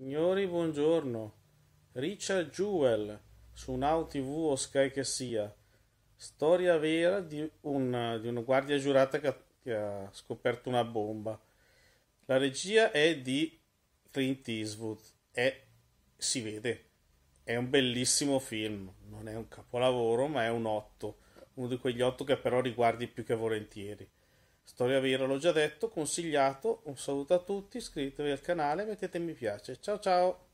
Signori, buongiorno. Richard Jewell, su Now TV o Sky che sia. Storia vera di, un, di una guardia giurata che ha, che ha, scoperto una bomba. La regia è di Clint Eastwood e si vede. È un bellissimo film, non è un capolavoro, ma è un otto, uno di quegli otto che però riguardi più che volentieri. Storia vera, l'ho già detto, consigliato, un saluto a tutti, iscrivetevi al canale, mettete mi piace, ciao ciao!